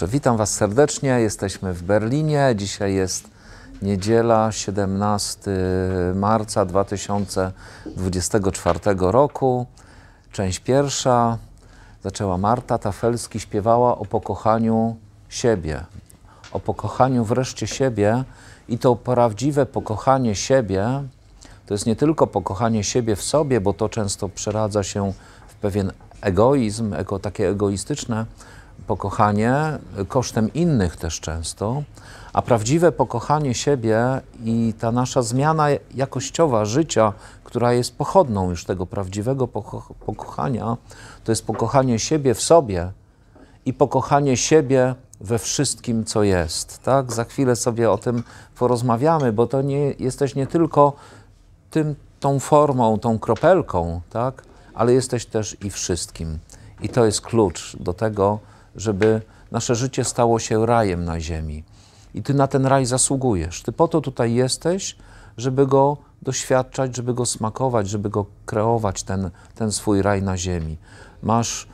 Dobrze, witam Was serdecznie. Jesteśmy w Berlinie. Dzisiaj jest niedziela 17 marca 2024 roku. Część pierwsza. Zaczęła Marta Tafelski, śpiewała o pokochaniu siebie. O pokochaniu wreszcie siebie i to prawdziwe pokochanie siebie to jest nie tylko pokochanie siebie w sobie, bo to często przeradza się w pewien egoizm, jako takie egoistyczne, pokochanie kosztem innych też często, a prawdziwe pokochanie siebie i ta nasza zmiana jakościowa życia, która jest pochodną już tego prawdziwego poko pokochania, to jest pokochanie siebie w sobie i pokochanie siebie we wszystkim, co jest. Tak? Za chwilę sobie o tym porozmawiamy, bo to nie jesteś nie tylko tym, tą formą, tą kropelką, tak? ale jesteś też i wszystkim. I to jest klucz do tego, żeby nasze życie stało się rajem na ziemi. I Ty na ten raj zasługujesz. Ty po to tutaj jesteś, żeby go doświadczać, żeby go smakować, żeby go kreować, ten, ten swój raj na ziemi. Masz,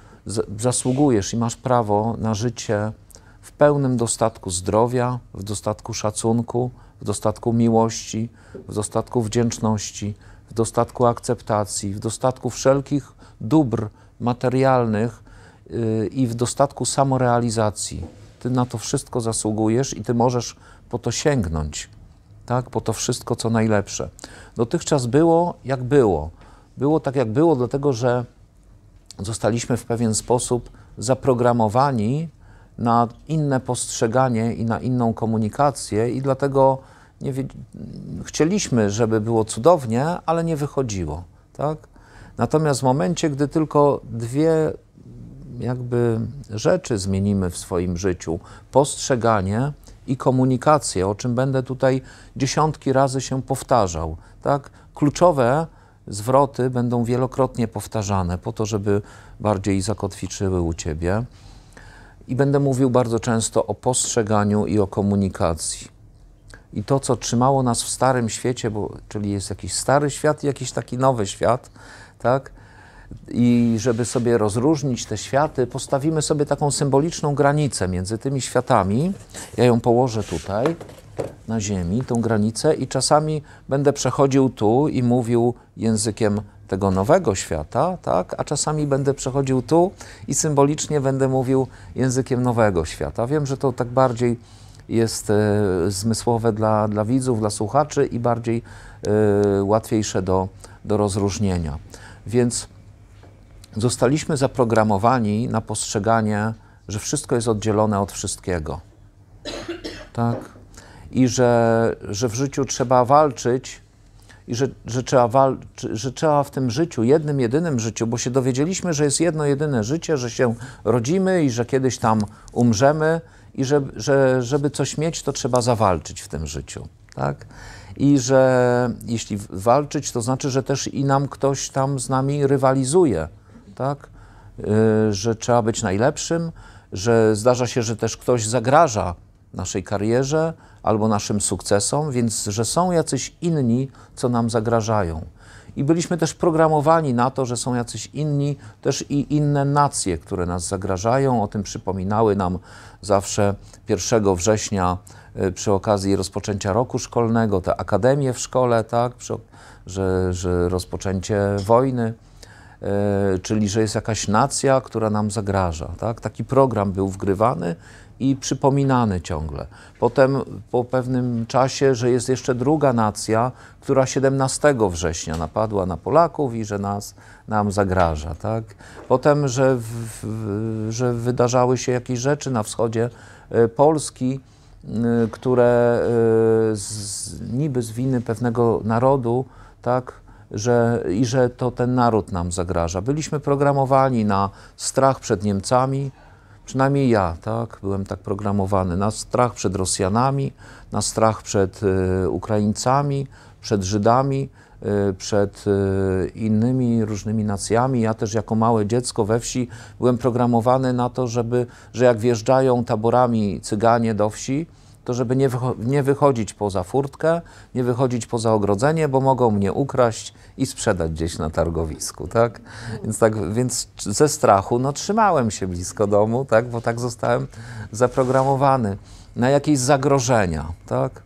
zasługujesz i masz prawo na życie w pełnym dostatku zdrowia, w dostatku szacunku, w dostatku miłości, w dostatku wdzięczności, w dostatku akceptacji, w dostatku wszelkich dóbr materialnych, i w dostatku samorealizacji. Ty na to wszystko zasługujesz i ty możesz po to sięgnąć, tak? po to wszystko, co najlepsze. Dotychczas było, jak było. Było tak, jak było, dlatego że zostaliśmy w pewien sposób zaprogramowani na inne postrzeganie i na inną komunikację, i dlatego nie chcieliśmy, żeby było cudownie, ale nie wychodziło. Tak? Natomiast w momencie, gdy tylko dwie jakby rzeczy zmienimy w swoim życiu, postrzeganie i komunikację, o czym będę tutaj dziesiątki razy się powtarzał. Tak? Kluczowe zwroty będą wielokrotnie powtarzane po to, żeby bardziej zakotwiczyły u Ciebie. I będę mówił bardzo często o postrzeganiu i o komunikacji. I to, co trzymało nas w starym świecie, bo, czyli jest jakiś stary świat i jakiś taki nowy świat, tak? i żeby sobie rozróżnić te światy, postawimy sobie taką symboliczną granicę między tymi światami. Ja ją położę tutaj na ziemi, tą granicę, i czasami będę przechodził tu i mówił językiem tego nowego świata, tak? a czasami będę przechodził tu i symbolicznie będę mówił językiem nowego świata. Wiem, że to tak bardziej jest y, zmysłowe dla, dla widzów, dla słuchaczy i bardziej y, łatwiejsze do, do rozróżnienia. Więc zostaliśmy zaprogramowani na postrzeganie, że wszystko jest oddzielone od wszystkiego. Tak? I że, że w życiu trzeba walczyć i że, że, trzeba walczy, że trzeba w tym życiu, jednym, jedynym życiu, bo się dowiedzieliśmy, że jest jedno, jedyne życie, że się rodzimy i że kiedyś tam umrzemy i że, że żeby coś mieć, to trzeba zawalczyć w tym życiu, tak? I że jeśli walczyć, to znaczy, że też i nam ktoś tam z nami rywalizuje, tak? E, że trzeba być najlepszym, że zdarza się, że też ktoś zagraża naszej karierze albo naszym sukcesom, więc że są jacyś inni, co nam zagrażają. I byliśmy też programowani na to, że są jacyś inni, też i inne nacje, które nas zagrażają. O tym przypominały nam zawsze 1 września e, przy okazji rozpoczęcia roku szkolnego, te akademie w szkole, tak, że, że rozpoczęcie wojny E, czyli że jest jakaś nacja, która nam zagraża. Tak? Taki program był wgrywany i przypominany ciągle. Potem po pewnym czasie, że jest jeszcze druga nacja, która 17 września napadła na Polaków i że nas, nam zagraża. Tak? Potem, że, w, że wydarzały się jakieś rzeczy na wschodzie e, Polski, e, które z, niby z winy pewnego narodu, tak, że, i że to ten naród nam zagraża. Byliśmy programowani na strach przed Niemcami, przynajmniej ja, tak, byłem tak programowany, na strach przed Rosjanami, na strach przed y, Ukraińcami, przed Żydami, y, przed y, innymi różnymi nacjami. Ja też jako małe dziecko we wsi byłem programowany na to, żeby, że jak wjeżdżają taborami cyganie do wsi, to żeby nie, wycho nie wychodzić poza furtkę, nie wychodzić poza ogrodzenie, bo mogą mnie ukraść i sprzedać gdzieś na targowisku, tak? Więc, tak, więc ze strachu, no trzymałem się blisko domu, tak? Bo tak zostałem zaprogramowany na jakieś zagrożenia, tak?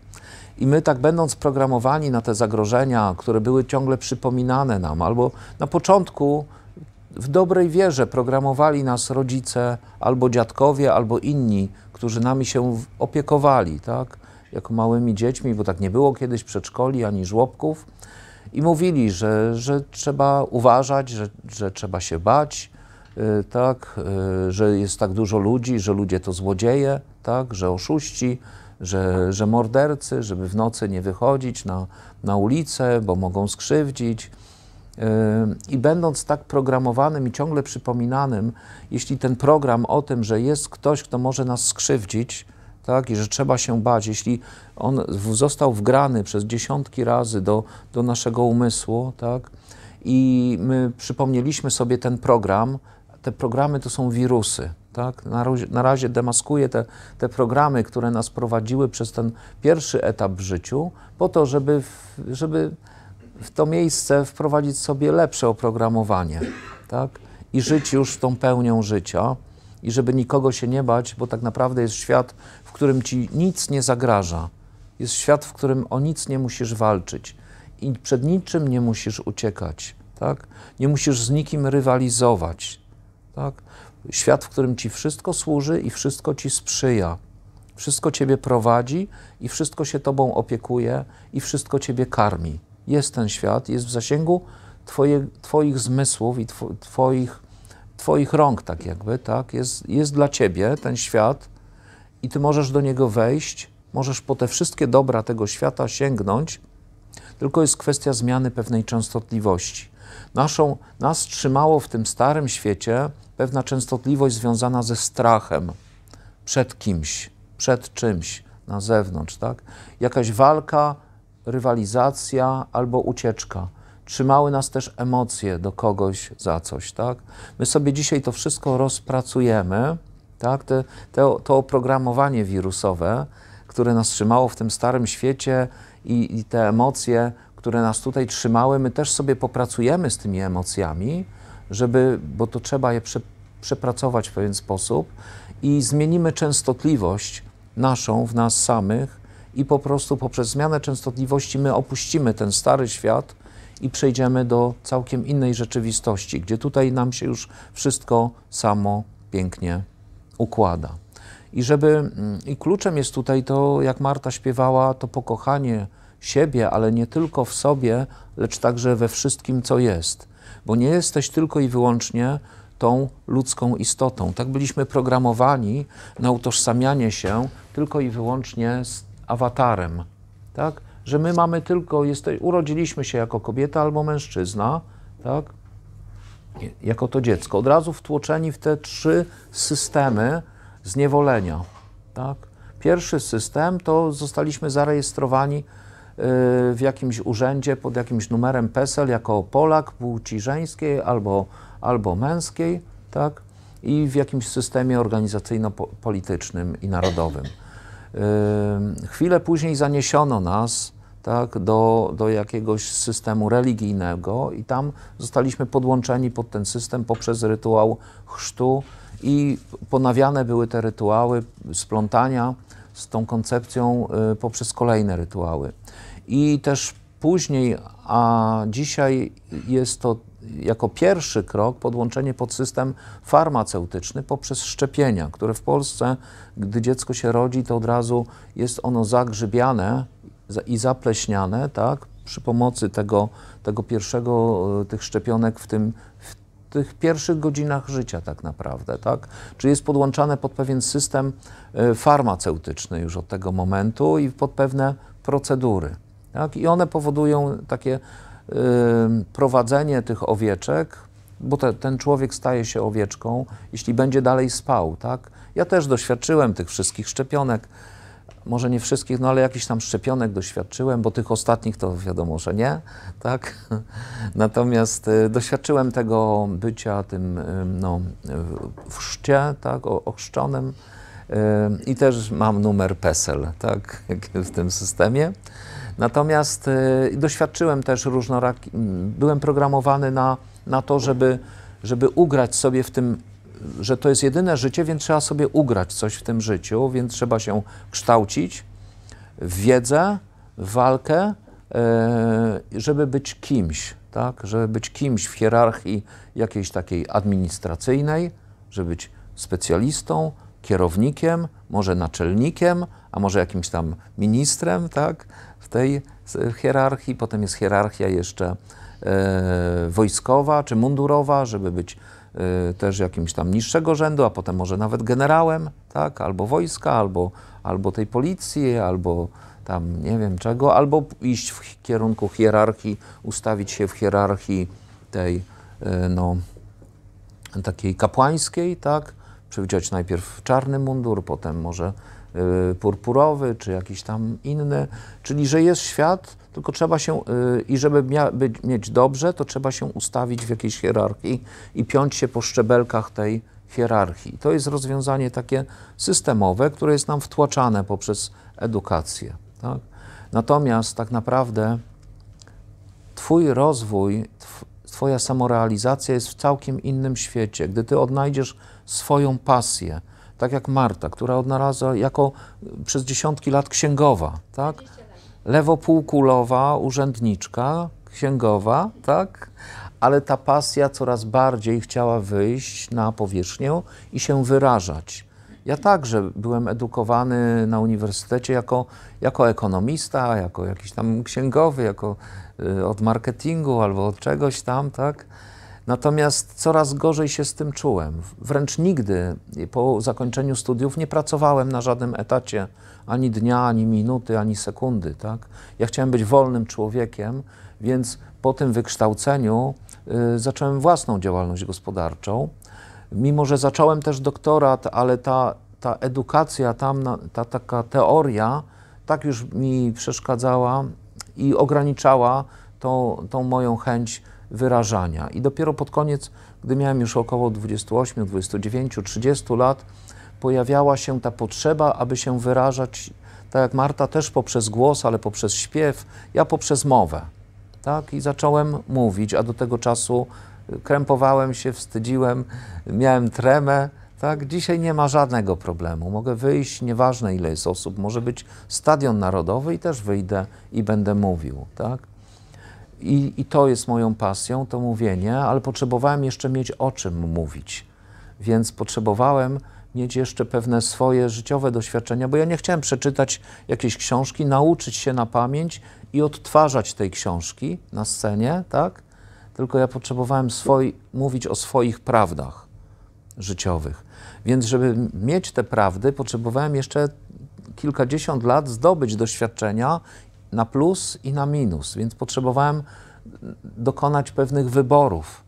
I my tak będąc programowani na te zagrożenia, które były ciągle przypominane nam, albo na początku w dobrej wierze programowali nas rodzice, albo dziadkowie, albo inni którzy nami się opiekowali, tak? Jako małymi dziećmi, bo tak nie było kiedyś przedszkoli ani żłobków. I mówili, że, że trzeba uważać, że, że trzeba się bać, y, tak? Y, że jest tak dużo ludzi, że ludzie to złodzieje, tak? Że oszuści, że, że mordercy, żeby w nocy nie wychodzić na, na ulicę, bo mogą skrzywdzić, Yy, I będąc tak programowanym i ciągle przypominanym, jeśli ten program o tym, że jest ktoś, kto może nas skrzywdzić, tak, i że trzeba się bać, jeśli on został wgrany przez dziesiątki razy do, do naszego umysłu, tak, i my przypomnieliśmy sobie ten program, te programy to są wirusy. Tak? Na, razie, na razie demaskuję te, te programy, które nas prowadziły przez ten pierwszy etap w życiu, po to, żeby, żeby w to miejsce wprowadzić sobie lepsze oprogramowanie, tak? I żyć już tą pełnią życia i żeby nikogo się nie bać, bo tak naprawdę jest świat, w którym ci nic nie zagraża. Jest świat, w którym o nic nie musisz walczyć i przed niczym nie musisz uciekać, tak? Nie musisz z nikim rywalizować, tak? Świat, w którym ci wszystko służy i wszystko ci sprzyja. Wszystko ciebie prowadzi i wszystko się tobą opiekuje i wszystko ciebie karmi jest ten świat, jest w zasięgu twoje, Twoich zmysłów i twoich, twoich rąk, tak jakby, tak? Jest, jest dla Ciebie ten świat i Ty możesz do niego wejść, możesz po te wszystkie dobra tego świata sięgnąć, tylko jest kwestia zmiany pewnej częstotliwości. Naszą, nas trzymało w tym starym świecie pewna częstotliwość związana ze strachem przed kimś, przed czymś na zewnątrz, tak? Jakaś walka rywalizacja albo ucieczka. Trzymały nas też emocje do kogoś za coś, tak? My sobie dzisiaj to wszystko rozpracujemy, tak? Te, te, to oprogramowanie wirusowe, które nas trzymało w tym starym świecie i, i te emocje, które nas tutaj trzymały, my też sobie popracujemy z tymi emocjami, żeby, bo to trzeba je prze, przepracować w pewien sposób i zmienimy częstotliwość naszą w nas samych i po prostu poprzez zmianę częstotliwości my opuścimy ten stary świat i przejdziemy do całkiem innej rzeczywistości, gdzie tutaj nam się już wszystko samo pięknie układa. I żeby mm, i kluczem jest tutaj to, jak Marta śpiewała, to pokochanie siebie, ale nie tylko w sobie, lecz także we wszystkim, co jest. Bo nie jesteś tylko i wyłącznie tą ludzką istotą. Tak byliśmy programowani na utożsamianie się tylko i wyłącznie z awatarem, tak? Że my mamy tylko, jeste, urodziliśmy się jako kobieta albo mężczyzna, tak? Jako to dziecko. Od razu wtłoczeni w te trzy systemy zniewolenia, tak? Pierwszy system to zostaliśmy zarejestrowani y, w jakimś urzędzie pod jakimś numerem PESEL jako Polak płci żeńskiej albo, albo męskiej, tak? I w jakimś systemie organizacyjno-politycznym i narodowym. Chwilę później zaniesiono nas tak, do, do jakiegoś systemu religijnego i tam zostaliśmy podłączeni pod ten system poprzez rytuał chrztu i ponawiane były te rytuały splątania z tą koncepcją y, poprzez kolejne rytuały. I też później, a dzisiaj jest to jako pierwszy krok podłączenie pod system farmaceutyczny poprzez szczepienia, które w Polsce, gdy dziecko się rodzi, to od razu jest ono zagrzybiane i zapleśniane, tak, przy pomocy tego, tego pierwszego, e, tych szczepionek w tym, w tych pierwszych godzinach życia tak naprawdę, tak? Czyli jest podłączane pod pewien system e, farmaceutyczny już od tego momentu i pod pewne procedury, tak? I one powodują takie prowadzenie tych owieczek, bo te, ten człowiek staje się owieczką, jeśli będzie dalej spał, tak? Ja też doświadczyłem tych wszystkich szczepionek, może nie wszystkich, no ale jakichś tam szczepionek doświadczyłem, bo tych ostatnich to wiadomo, że nie, tak? Natomiast y, doświadczyłem tego bycia tym, no, w chrzcie, tak, ochrzczonym i też mam numer PESEL, tak, w tym systemie. Natomiast y, doświadczyłem też różnoraki, byłem programowany na, na to, żeby, żeby ugrać sobie w tym, że to jest jedyne życie, więc trzeba sobie ugrać coś w tym życiu, więc trzeba się kształcić w wiedzę, w walkę, y, żeby być kimś, tak? Żeby być kimś w hierarchii jakiejś takiej administracyjnej, żeby być specjalistą, kierownikiem, może naczelnikiem, a może jakimś tam ministrem, tak? tej hierarchii, potem jest hierarchia jeszcze e, wojskowa czy mundurowa, żeby być e, też jakimś tam niższego rzędu, a potem może nawet generałem, tak, albo wojska, albo, albo tej policji, albo tam nie wiem czego, albo iść w kierunku hierarchii, ustawić się w hierarchii tej, e, no, takiej kapłańskiej, tak, przewidzieć najpierw czarny mundur, potem może y, purpurowy, czy jakiś tam inny. Czyli, że jest świat, tylko trzeba się, y, i żeby mia, mieć dobrze, to trzeba się ustawić w jakiejś hierarchii i piąć się po szczebelkach tej hierarchii. To jest rozwiązanie takie systemowe, które jest nam wtłaczane poprzez edukację. Tak? Natomiast tak naprawdę Twój rozwój, tw Twoja samorealizacja jest w całkiem innym świecie. Gdy Ty odnajdziesz swoją pasję, tak jak Marta, która odnalazła jako przez dziesiątki lat księgowa, tak? Lewopółkulowa urzędniczka, księgowa, tak? Ale ta pasja coraz bardziej chciała wyjść na powierzchnię i się wyrażać. Ja także byłem edukowany na uniwersytecie jako, jako ekonomista, jako jakiś tam księgowy, jako y, od marketingu albo od czegoś tam, tak? Natomiast coraz gorzej się z tym czułem. Wręcz nigdy po zakończeniu studiów nie pracowałem na żadnym etacie ani dnia, ani minuty, ani sekundy. Tak? Ja chciałem być wolnym człowiekiem, więc po tym wykształceniu y, zacząłem własną działalność gospodarczą. Mimo, że zacząłem też doktorat, ale ta, ta edukacja, tam, ta taka teoria tak już mi przeszkadzała i ograniczała tą, tą moją chęć wyrażania. I dopiero pod koniec, gdy miałem już około 28, 29, 30 lat, pojawiała się ta potrzeba, aby się wyrażać, tak jak Marta, też poprzez głos, ale poprzez śpiew, ja poprzez mowę. Tak? I zacząłem mówić, a do tego czasu y, krępowałem się, wstydziłem, miałem tremę. Tak, dzisiaj nie ma żadnego problemu. Mogę wyjść, nieważne ile jest osób, może być stadion narodowy i też wyjdę i będę mówił, tak? I, I to jest moją pasją, to mówienie, ale potrzebowałem jeszcze mieć o czym mówić. Więc potrzebowałem mieć jeszcze pewne swoje życiowe doświadczenia, bo ja nie chciałem przeczytać jakiejś książki, nauczyć się na pamięć i odtwarzać tej książki na scenie, tak? Tylko ja potrzebowałem swój mówić o swoich prawdach życiowych. Więc, żeby mieć te prawdy, potrzebowałem jeszcze kilkadziesiąt lat zdobyć doświadczenia na plus i na minus, więc potrzebowałem dokonać pewnych wyborów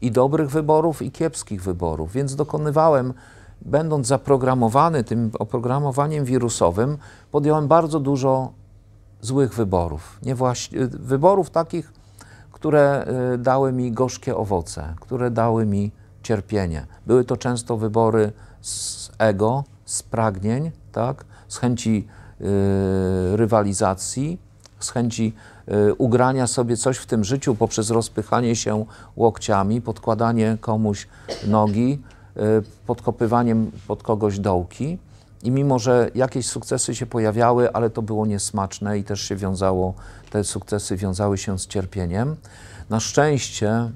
i dobrych wyborów, i kiepskich wyborów, więc dokonywałem, będąc zaprogramowany tym oprogramowaniem wirusowym, podjąłem bardzo dużo złych wyborów. Nie wyborów takich, które y, dały mi gorzkie owoce, które dały mi cierpienie. Były to często wybory z ego, z pragnień, tak? z chęci yy, rywalizacji, z chęci y, ugrania sobie coś w tym życiu poprzez rozpychanie się łokciami, podkładanie komuś nogi, y, podkopywaniem pod kogoś dołki. I mimo, że jakieś sukcesy się pojawiały, ale to było niesmaczne i też się wiązało, te sukcesy wiązały się z cierpieniem. Na szczęście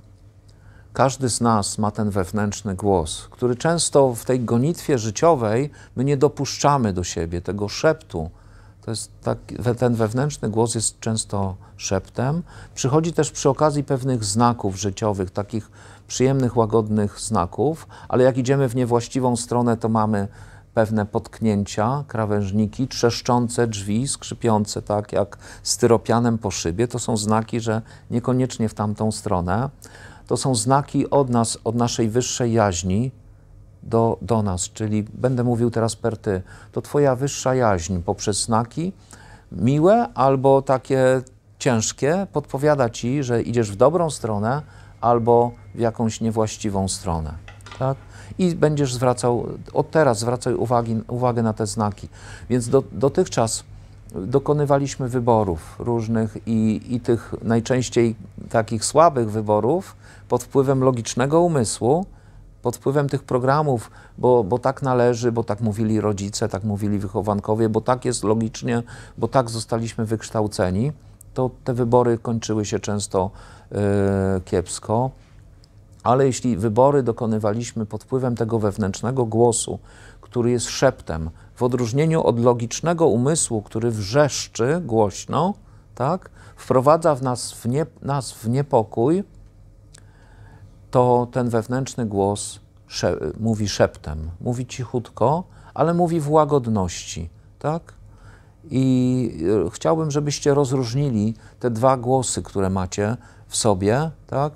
każdy z nas ma ten wewnętrzny głos, który często w tej gonitwie życiowej my nie dopuszczamy do siebie tego szeptu, to jest tak, ten wewnętrzny głos jest często szeptem. Przychodzi też przy okazji pewnych znaków życiowych, takich przyjemnych, łagodnych znaków, ale jak idziemy w niewłaściwą stronę, to mamy pewne potknięcia, krawężniki, trzeszczące drzwi, skrzypiące tak jak styropianem po szybie. To są znaki, że niekoniecznie w tamtą stronę. To są znaki od nas, od naszej wyższej jaźni, do, do nas, czyli będę mówił teraz per ty, to Twoja wyższa jaźń poprzez znaki miłe albo takie ciężkie podpowiada Ci, że idziesz w dobrą stronę albo w jakąś niewłaściwą stronę. Tak? I będziesz zwracał, od teraz zwracaj uwagi, uwagę na te znaki. Więc do, dotychczas dokonywaliśmy wyborów różnych i, i tych najczęściej takich słabych wyborów pod wpływem logicznego umysłu, pod wpływem tych programów, bo, bo tak należy, bo tak mówili rodzice, tak mówili wychowankowie, bo tak jest logicznie, bo tak zostaliśmy wykształceni, to te wybory kończyły się często e, kiepsko. Ale jeśli wybory dokonywaliśmy pod wpływem tego wewnętrznego głosu, który jest szeptem, w odróżnieniu od logicznego umysłu, który wrzeszczy głośno, tak, wprowadza w nas w, nie, nas w niepokój, to ten wewnętrzny głos mówi szeptem, mówi cichutko, ale mówi w łagodności, tak? I e, chciałbym, żebyście rozróżnili te dwa głosy, które macie w sobie, tak?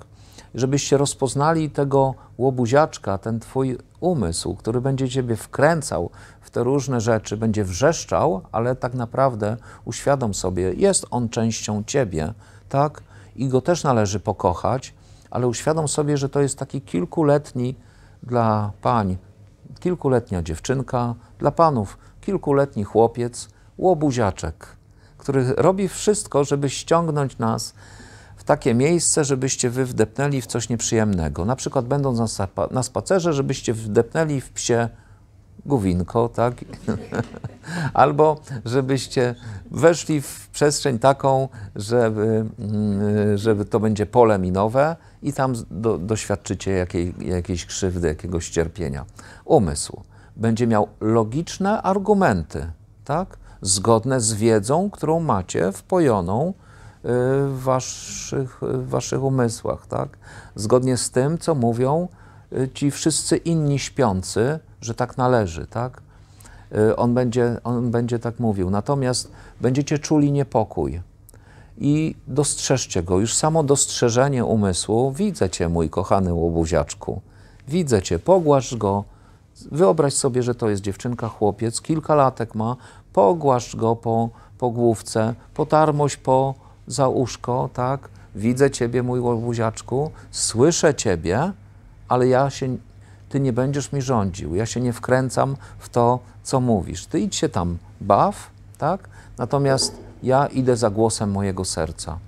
Żebyście rozpoznali tego łobuziaczka, ten twój umysł, który będzie ciebie wkręcał w te różne rzeczy, będzie wrzeszczał, ale tak naprawdę uświadom sobie, jest on częścią ciebie, tak? I go też należy pokochać, ale uświadom sobie, że to jest taki kilkuletni dla pań, kilkuletnia dziewczynka, dla panów kilkuletni chłopiec, łobuziaczek, który robi wszystko, żeby ściągnąć nas w takie miejsce, żebyście wy wdepnęli w coś nieprzyjemnego. Na przykład będąc na, na spacerze, żebyście wdepnęli w psie Guwinko, tak? Albo żebyście weszli w przestrzeń taką, żeby, mm, żeby to będzie pole minowe i tam do, doświadczycie jakiej, jakiejś krzywdy, jakiegoś cierpienia. Umysł będzie miał logiczne argumenty, tak? Zgodne z wiedzą, którą macie wpojoną y, w waszych, w waszych umysłach, tak? Zgodnie z tym, co mówią y, ci wszyscy inni śpiący, że tak należy, tak? Y, on będzie, on będzie tak mówił. Natomiast będziecie czuli niepokój i dostrzeżcie go. Już samo dostrzeżenie umysłu, widzę cię, mój kochany łobuziaczku, widzę cię, pogłasz go. Wyobraź sobie, że to jest dziewczynka, chłopiec, kilka latek ma, pogłasz go po, po główce, potarmoś po za uszko, tak? Widzę ciebie, mój łobuziaczku, słyszę ciebie, ale ja się ty nie będziesz mi rządził, ja się nie wkręcam w to, co mówisz. Ty idź się tam baw, tak? Natomiast ja idę za głosem mojego serca,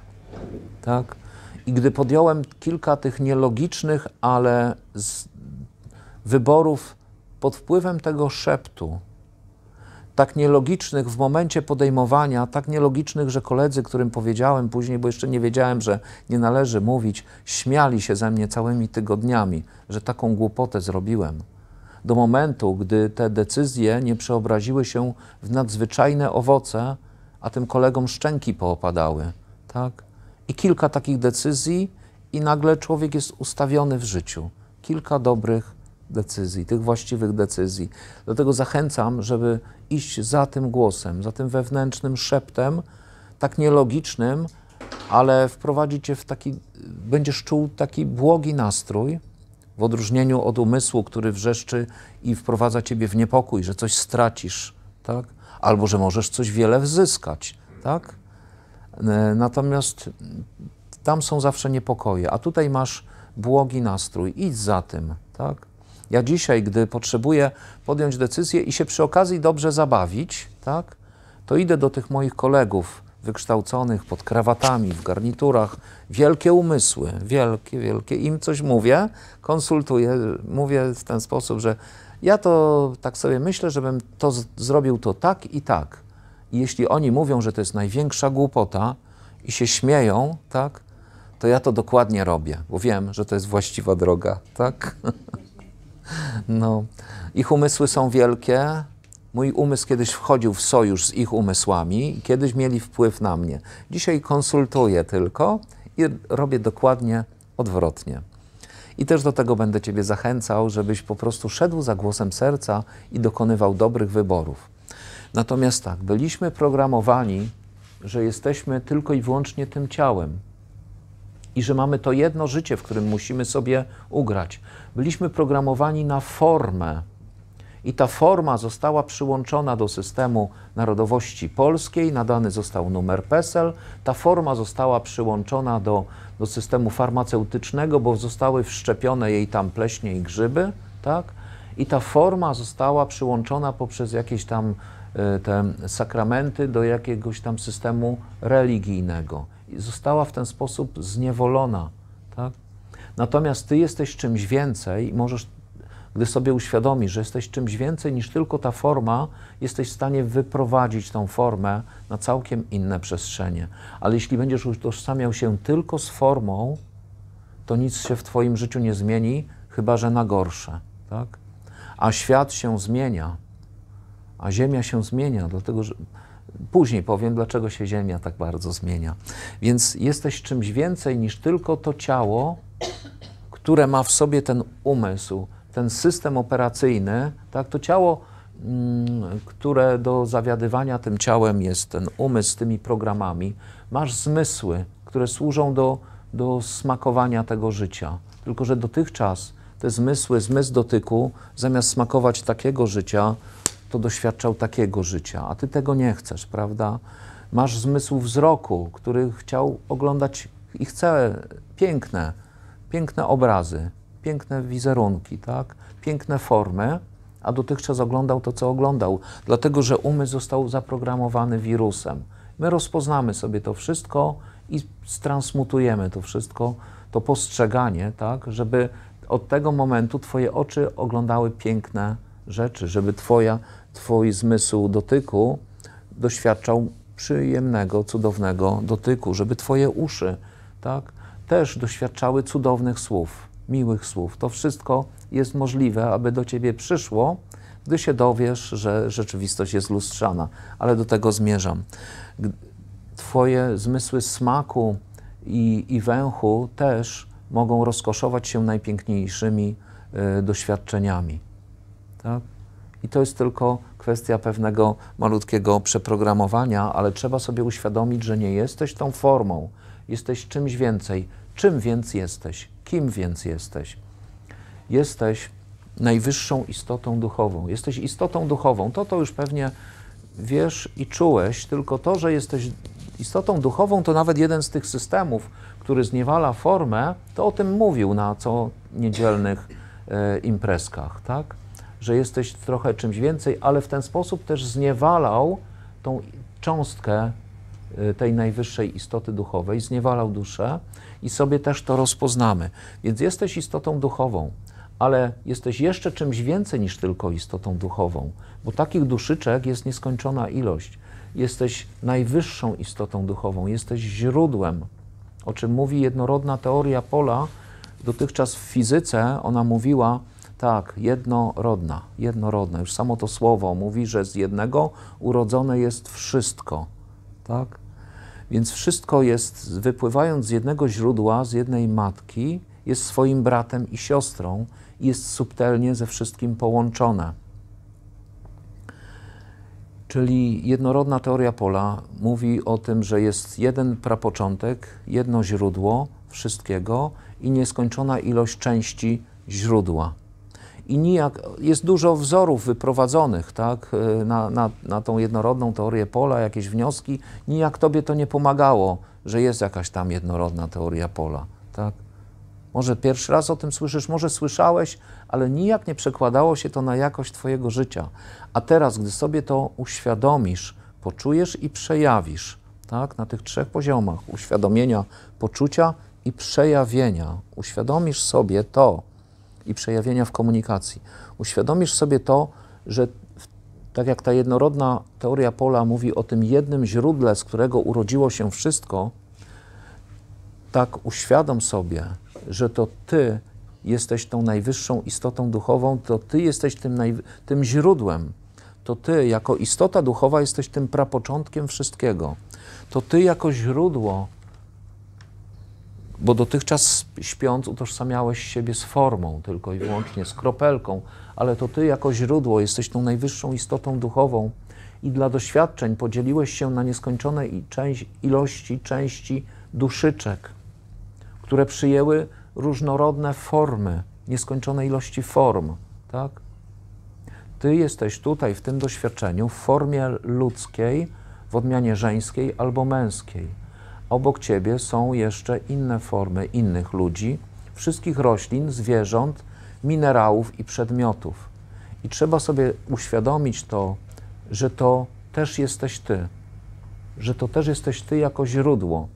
tak? I gdy podjąłem kilka tych nielogicznych, ale wyborów pod wpływem tego szeptu, tak nielogicznych w momencie podejmowania, tak nielogicznych, że koledzy, którym powiedziałem później, bo jeszcze nie wiedziałem, że nie należy mówić, śmiali się ze mnie całymi tygodniami, że taką głupotę zrobiłem. Do momentu, gdy te decyzje nie przeobraziły się w nadzwyczajne owoce, a tym kolegom szczęki poopadały, tak? I kilka takich decyzji, i nagle człowiek jest ustawiony w życiu. Kilka dobrych decyzji, tych właściwych decyzji. Dlatego zachęcam, żeby iść za tym głosem, za tym wewnętrznym szeptem, tak nielogicznym, ale wprowadzi cię w taki, będziesz czuł taki błogi nastrój, w odróżnieniu od umysłu, który wrzeszczy i wprowadza ciebie w niepokój, że coś stracisz, tak? Albo że możesz coś wiele zyskać, tak? E, natomiast tam są zawsze niepokoje, a tutaj masz błogi nastrój, idź za tym, tak? Ja dzisiaj, gdy potrzebuję podjąć decyzję i się przy okazji dobrze zabawić, tak, to idę do tych moich kolegów wykształconych pod krawatami, w garniturach, wielkie umysły, wielkie, wielkie, im coś mówię, konsultuję, mówię w ten sposób, że ja to tak sobie myślę, żebym to zrobił to tak i tak. I jeśli oni mówią, że to jest największa głupota i się śmieją, tak, to ja to dokładnie robię, bo wiem, że to jest właściwa droga, tak? No. Ich umysły są wielkie. Mój umysł kiedyś wchodził w sojusz z ich umysłami i kiedyś mieli wpływ na mnie. Dzisiaj konsultuję tylko i robię dokładnie odwrotnie. I też do tego będę Ciebie zachęcał, żebyś po prostu szedł za głosem serca i dokonywał dobrych wyborów. Natomiast tak, byliśmy programowani, że jesteśmy tylko i wyłącznie tym ciałem, i że mamy to jedno życie, w którym musimy sobie ugrać. Byliśmy programowani na formę i ta forma została przyłączona do systemu narodowości polskiej, nadany został numer PESEL, ta forma została przyłączona do, do systemu farmaceutycznego, bo zostały wszczepione jej tam pleśnie i grzyby, tak? I ta forma została przyłączona poprzez jakieś tam e, te sakramenty do jakiegoś tam systemu religijnego i została w ten sposób zniewolona. Tak? Natomiast ty jesteś czymś więcej i możesz, gdy sobie uświadomisz, że jesteś czymś więcej niż tylko ta forma, jesteś w stanie wyprowadzić tą formę na całkiem inne przestrzenie. Ale jeśli będziesz utożsamiał się tylko z formą, to nic się w Twoim życiu nie zmieni, chyba że na gorsze. Tak? A świat się zmienia, a Ziemia się zmienia, dlatego że Później powiem, dlaczego się Ziemia tak bardzo zmienia. Więc jesteś czymś więcej niż tylko to ciało, które ma w sobie ten umysł, ten system operacyjny, tak? To ciało, mm, które do zawiadywania tym ciałem jest ten umysł, tymi programami. Masz zmysły, które służą do, do smakowania tego życia. Tylko, że dotychczas te zmysły, zmysł dotyku, zamiast smakować takiego życia, kto doświadczał takiego życia, a ty tego nie chcesz, prawda? Masz zmysł wzroku, który chciał oglądać i chce piękne, piękne obrazy, piękne wizerunki, tak? piękne formy, a dotychczas oglądał to, co oglądał, dlatego że umysł został zaprogramowany wirusem. My rozpoznamy sobie to wszystko i transmutujemy to wszystko, to postrzeganie, tak, żeby od tego momentu Twoje oczy oglądały piękne rzeczy, żeby Twoja Twój zmysł dotyku doświadczał przyjemnego, cudownego dotyku, żeby Twoje uszy tak, też doświadczały cudownych słów, miłych słów. To wszystko jest możliwe, aby do Ciebie przyszło, gdy się dowiesz, że rzeczywistość jest lustrzana. Ale do tego zmierzam. Twoje zmysły smaku i, i węchu też mogą rozkoszować się najpiękniejszymi y, doświadczeniami. Tak? I to jest tylko kwestia pewnego malutkiego przeprogramowania, ale trzeba sobie uświadomić, że nie jesteś tą formą, jesteś czymś więcej. Czym więc jesteś? Kim więc jesteś? Jesteś najwyższą istotą duchową. Jesteś istotą duchową. To to już pewnie wiesz i czułeś, tylko to, że jesteś istotą duchową, to nawet jeden z tych systemów, który zniewala formę, to o tym mówił na co niedzielnych e, imprezkach, tak? że jesteś trochę czymś więcej, ale w ten sposób też zniewalał tą cząstkę y, tej najwyższej istoty duchowej, zniewalał duszę i sobie też to rozpoznamy. Więc jesteś istotą duchową, ale jesteś jeszcze czymś więcej niż tylko istotą duchową, bo takich duszyczek jest nieskończona ilość. Jesteś najwyższą istotą duchową, jesteś źródłem, o czym mówi jednorodna teoria pola. Dotychczas w fizyce ona mówiła, tak, jednorodna, jednorodna. Już samo to słowo mówi, że z jednego urodzone jest wszystko. Tak? Więc wszystko jest, wypływając z jednego źródła, z jednej matki, jest swoim bratem i siostrą i jest subtelnie ze wszystkim połączone. Czyli jednorodna teoria pola mówi o tym, że jest jeden prapoczątek, jedno źródło wszystkiego i nieskończona ilość części źródła i nijak, jest dużo wzorów wyprowadzonych tak, e, na, na, na tą jednorodną teorię pola, jakieś wnioski, nijak tobie to nie pomagało, że jest jakaś tam jednorodna teoria pola. Tak? Może pierwszy raz o tym słyszysz, może słyszałeś, ale nijak nie przekładało się to na jakość Twojego życia. A teraz, gdy sobie to uświadomisz, poczujesz i przejawisz, tak, na tych trzech poziomach uświadomienia, poczucia i przejawienia, uświadomisz sobie to, i przejawienia w komunikacji. Uświadomisz sobie to, że tak jak ta jednorodna teoria pola mówi o tym jednym źródle, z którego urodziło się wszystko, tak uświadom sobie, że to ty jesteś tą najwyższą istotą duchową, to ty jesteś tym, tym źródłem. To ty jako istota duchowa jesteś tym prapoczątkiem wszystkiego. To ty jako źródło bo dotychczas śpiąc utożsamiałeś siebie z formą tylko i wyłącznie, z kropelką, ale to ty jako źródło jesteś tą najwyższą istotą duchową i dla doświadczeń podzieliłeś się na nieskończone ilości części duszyczek, które przyjęły różnorodne formy, nieskończone ilości form, tak? Ty jesteś tutaj w tym doświadczeniu w formie ludzkiej, w odmianie żeńskiej albo męskiej obok ciebie są jeszcze inne formy innych ludzi, wszystkich roślin, zwierząt, minerałów i przedmiotów. I trzeba sobie uświadomić to, że to też jesteś ty, że to też jesteś ty jako źródło.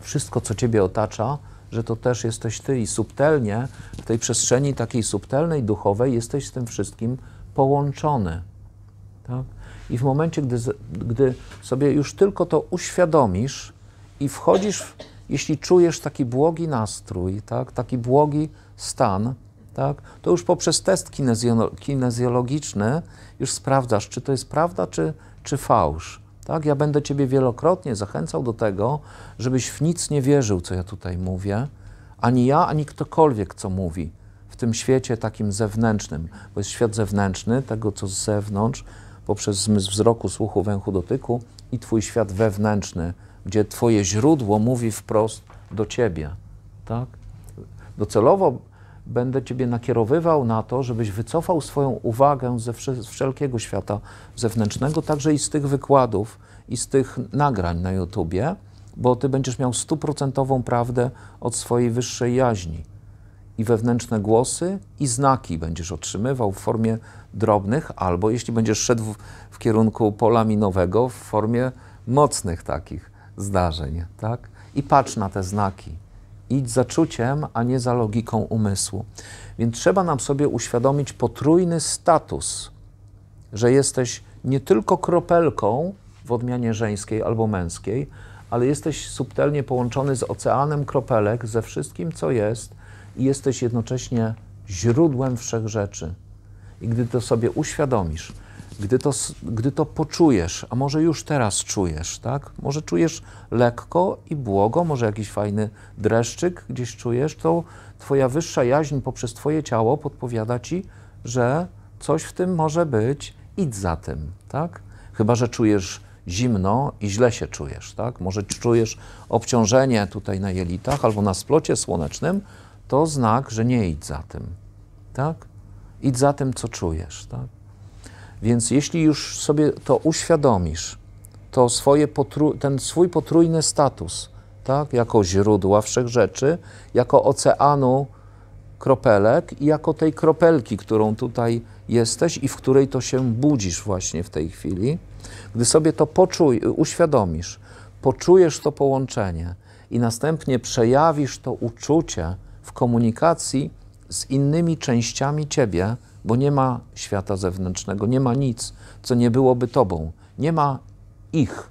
Wszystko, co ciebie otacza, że to też jesteś ty i subtelnie, w tej przestrzeni takiej subtelnej, duchowej, jesteś z tym wszystkim połączony. Tak? I w momencie, gdy, gdy sobie już tylko to uświadomisz i wchodzisz, jeśli czujesz taki błogi nastrój, tak, taki błogi stan, tak, to już poprzez test kinezjologiczny już sprawdzasz, czy to jest prawda, czy, czy fałsz. Tak? Ja będę Ciebie wielokrotnie zachęcał do tego, żebyś w nic nie wierzył, co ja tutaj mówię, ani ja, ani ktokolwiek, co mówi w tym świecie takim zewnętrznym, bo jest świat zewnętrzny, tego, co z zewnątrz, poprzez zmysł wzroku, słuchu, węchu, dotyku i Twój świat wewnętrzny, gdzie Twoje źródło mówi wprost do Ciebie. Tak? Docelowo będę Ciebie nakierowywał na to, żebyś wycofał swoją uwagę ze wszelkiego świata zewnętrznego, także i z tych wykładów, i z tych nagrań na YouTubie, bo Ty będziesz miał stuprocentową prawdę od swojej wyższej jaźni i wewnętrzne głosy i znaki będziesz otrzymywał w formie drobnych, albo jeśli będziesz szedł w, w kierunku pola minowego, w formie mocnych takich zdarzeń, tak? I patrz na te znaki. Idź za czuciem, a nie za logiką umysłu. Więc trzeba nam sobie uświadomić potrójny status, że jesteś nie tylko kropelką w odmianie żeńskiej albo męskiej, ale jesteś subtelnie połączony z oceanem kropelek, ze wszystkim, co jest – i jesteś jednocześnie źródłem wszech rzeczy. I gdy to sobie uświadomisz, gdy to, gdy to poczujesz, a może już teraz czujesz, tak? Może czujesz lekko i błogo, może jakiś fajny dreszczyk gdzieś czujesz, to twoja wyższa jaźń poprzez twoje ciało podpowiada ci, że coś w tym może być, idź za tym, tak? Chyba, że czujesz zimno i źle się czujesz, tak? Może czujesz obciążenie tutaj na jelitach albo na splocie słonecznym, to znak, że nie idź za tym, tak? Idź za tym, co czujesz, tak? Więc jeśli już sobie to uświadomisz, to swoje ten swój potrójny status, tak? Jako źródła wszechrzeczy, jako oceanu kropelek i jako tej kropelki, którą tutaj jesteś i w której to się budzisz właśnie w tej chwili, gdy sobie to poczuj, uświadomisz, poczujesz to połączenie i następnie przejawisz to uczucie, w komunikacji z innymi częściami Ciebie, bo nie ma świata zewnętrznego, nie ma nic, co nie byłoby Tobą, nie ma ich,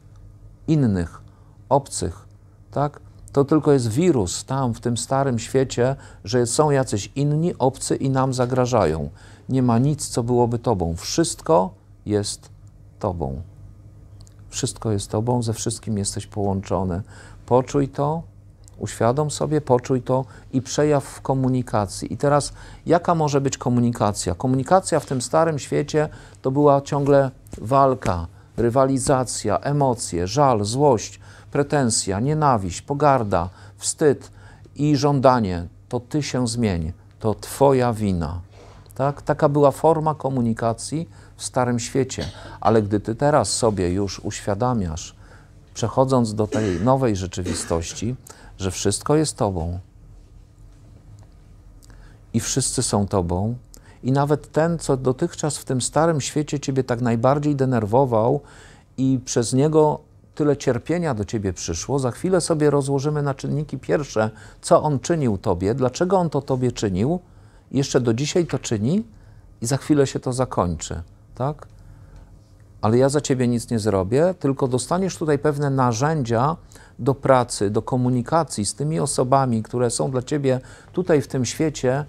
innych, obcych, tak? To tylko jest wirus tam, w tym starym świecie, że są jacyś inni, obcy i nam zagrażają. Nie ma nic, co byłoby Tobą. Wszystko jest Tobą. Wszystko jest Tobą, ze wszystkim jesteś połączony. Poczuj to, Uświadom sobie, poczuj to i przejaw w komunikacji. I teraz jaka może być komunikacja? Komunikacja w tym starym świecie to była ciągle walka, rywalizacja, emocje, żal, złość, pretensja, nienawiść, pogarda, wstyd i żądanie. To ty się zmień, to twoja wina. Tak? Taka była forma komunikacji w starym świecie. Ale gdy ty teraz sobie już uświadamiasz, przechodząc do tej nowej rzeczywistości, że wszystko jest Tobą i wszyscy są Tobą, i nawet ten, co dotychczas w tym starym świecie Ciebie tak najbardziej denerwował i przez niego tyle cierpienia do Ciebie przyszło, za chwilę sobie rozłożymy na czynniki pierwsze, co On czynił Tobie, dlaczego On to Tobie czynił, jeszcze do dzisiaj to czyni i za chwilę się to zakończy, tak? ale ja za ciebie nic nie zrobię, tylko dostaniesz tutaj pewne narzędzia do pracy, do komunikacji z tymi osobami, które są dla ciebie tutaj w tym świecie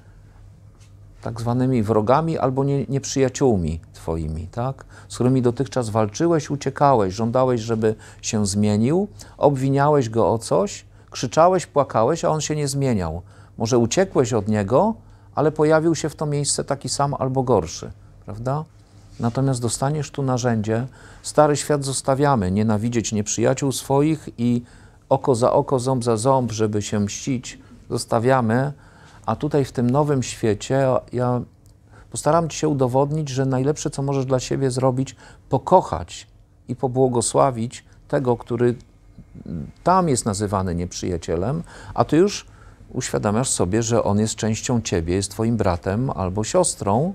tak zwanymi wrogami albo nie, nieprzyjaciółmi twoimi, tak? z którymi dotychczas walczyłeś, uciekałeś, żądałeś, żeby się zmienił, obwiniałeś go o coś, krzyczałeś, płakałeś, a on się nie zmieniał. Może uciekłeś od niego, ale pojawił się w to miejsce taki sam albo gorszy, prawda? Natomiast dostaniesz tu narzędzie, stary świat zostawiamy, nienawidzieć nieprzyjaciół swoich i oko za oko, ząb za ząb, żeby się mścić, zostawiamy, a tutaj w tym nowym świecie ja postaram ci się udowodnić, że najlepsze, co możesz dla siebie zrobić, pokochać i pobłogosławić tego, który tam jest nazywany nieprzyjacielem, a ty już uświadamiasz sobie, że on jest częścią ciebie, jest twoim bratem albo siostrą,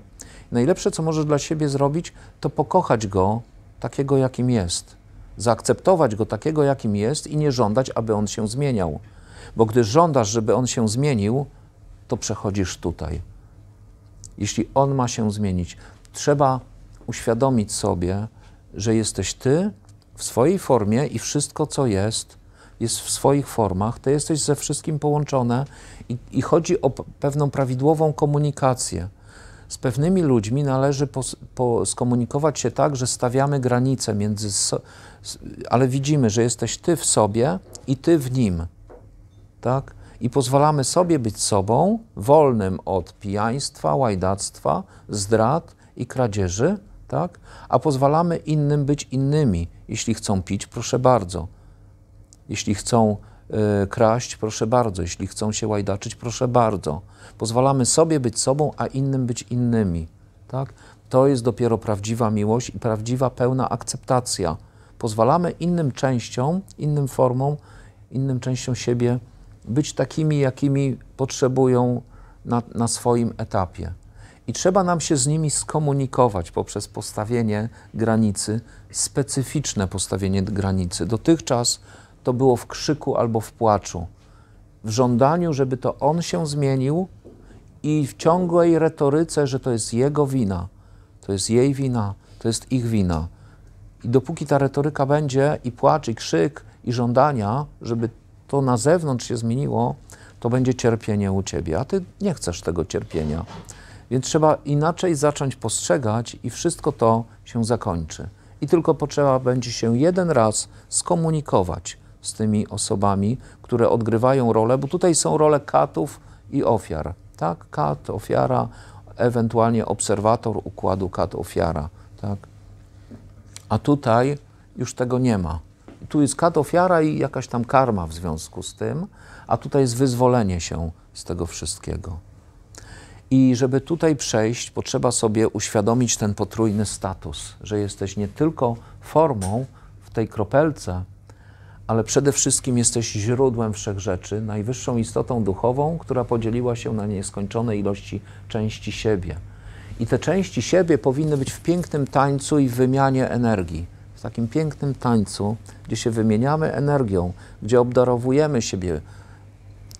Najlepsze, co możesz dla siebie zrobić, to pokochać go takiego, jakim jest. Zaakceptować go takiego, jakim jest i nie żądać, aby on się zmieniał. Bo gdy żądasz, żeby on się zmienił, to przechodzisz tutaj. Jeśli on ma się zmienić, trzeba uświadomić sobie, że jesteś ty w swojej formie i wszystko, co jest, jest w swoich formach, ty jesteś ze wszystkim połączone i, i chodzi o pewną prawidłową komunikację z pewnymi ludźmi należy po, skomunikować się tak, że stawiamy granice między. So, ale widzimy, że jesteś ty w sobie i ty w nim. Tak? I pozwalamy sobie być sobą, wolnym od pijaństwa, łajdactwa, zdrad i kradzieży, tak? a pozwalamy innym być innymi. Jeśli chcą pić, proszę bardzo. Jeśli chcą E, kraść, proszę bardzo. Jeśli chcą się łajdaczyć, proszę bardzo. Pozwalamy sobie być sobą, a innym być innymi. Tak? To jest dopiero prawdziwa miłość i prawdziwa, pełna akceptacja. Pozwalamy innym częściom, innym formom, innym częściom siebie być takimi, jakimi potrzebują na, na swoim etapie. I trzeba nam się z nimi skomunikować poprzez postawienie granicy, specyficzne postawienie granicy. Dotychczas to było w krzyku albo w płaczu, w żądaniu, żeby to on się zmienił i w ciągłej retoryce, że to jest jego wina, to jest jej wina, to jest ich wina. I dopóki ta retoryka będzie i płacz, i krzyk, i żądania, żeby to na zewnątrz się zmieniło, to będzie cierpienie u ciebie, a ty nie chcesz tego cierpienia. Więc trzeba inaczej zacząć postrzegać i wszystko to się zakończy. I tylko potrzeba będzie się jeden raz skomunikować z tymi osobami, które odgrywają rolę, bo tutaj są role katów i ofiar. Tak, kat, ofiara, ewentualnie obserwator układu kat-ofiara. Tak? A tutaj już tego nie ma. Tu jest kat-ofiara i jakaś tam karma w związku z tym, a tutaj jest wyzwolenie się z tego wszystkiego. I żeby tutaj przejść, potrzeba sobie uświadomić ten potrójny status, że jesteś nie tylko formą w tej kropelce, ale przede wszystkim jesteś źródłem wszechrzeczy, najwyższą istotą duchową, która podzieliła się na nieskończone ilości części siebie. I te części siebie powinny być w pięknym tańcu i wymianie energii. W takim pięknym tańcu, gdzie się wymieniamy energią, gdzie obdarowujemy siebie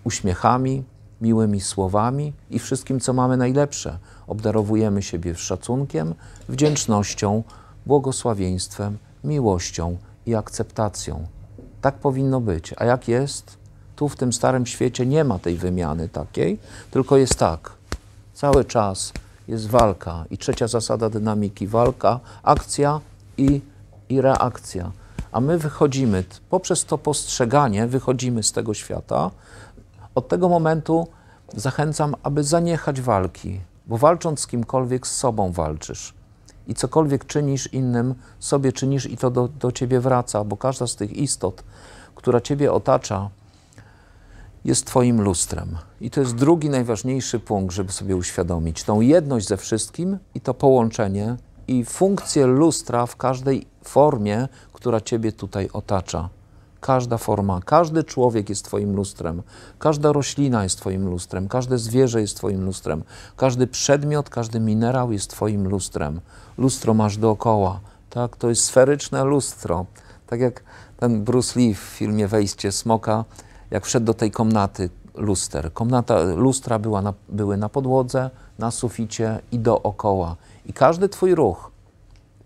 uśmiechami, miłymi słowami i wszystkim, co mamy najlepsze. Obdarowujemy siebie szacunkiem, wdzięcznością, błogosławieństwem, miłością i akceptacją. Tak powinno być. A jak jest? Tu w tym starym świecie nie ma tej wymiany takiej, tylko jest tak. Cały czas jest walka i trzecia zasada dynamiki walka, akcja i, i reakcja. A my wychodzimy, poprzez to postrzeganie, wychodzimy z tego świata. Od tego momentu zachęcam, aby zaniechać walki, bo walcząc z kimkolwiek, z sobą walczysz. I cokolwiek czynisz innym, sobie czynisz i to do, do ciebie wraca, bo każda z tych istot, która ciebie otacza, jest Twoim lustrem. I to jest drugi najważniejszy punkt, żeby sobie uświadomić tą jedność ze wszystkim i to połączenie i funkcję lustra w każdej formie, która Ciebie tutaj otacza. Każda forma, każdy człowiek jest Twoim lustrem, każda roślina jest Twoim lustrem, każde zwierzę jest Twoim lustrem, każdy przedmiot, każdy minerał jest Twoim lustrem. Lustro masz dookoła, tak? To jest sferyczne lustro. Tak jak ten Bruce Lee w filmie Wejście Smoka, jak wszedł do tej komnaty luster. Komnata, lustra była na, były na podłodze, na suficie i dookoła. I każdy Twój ruch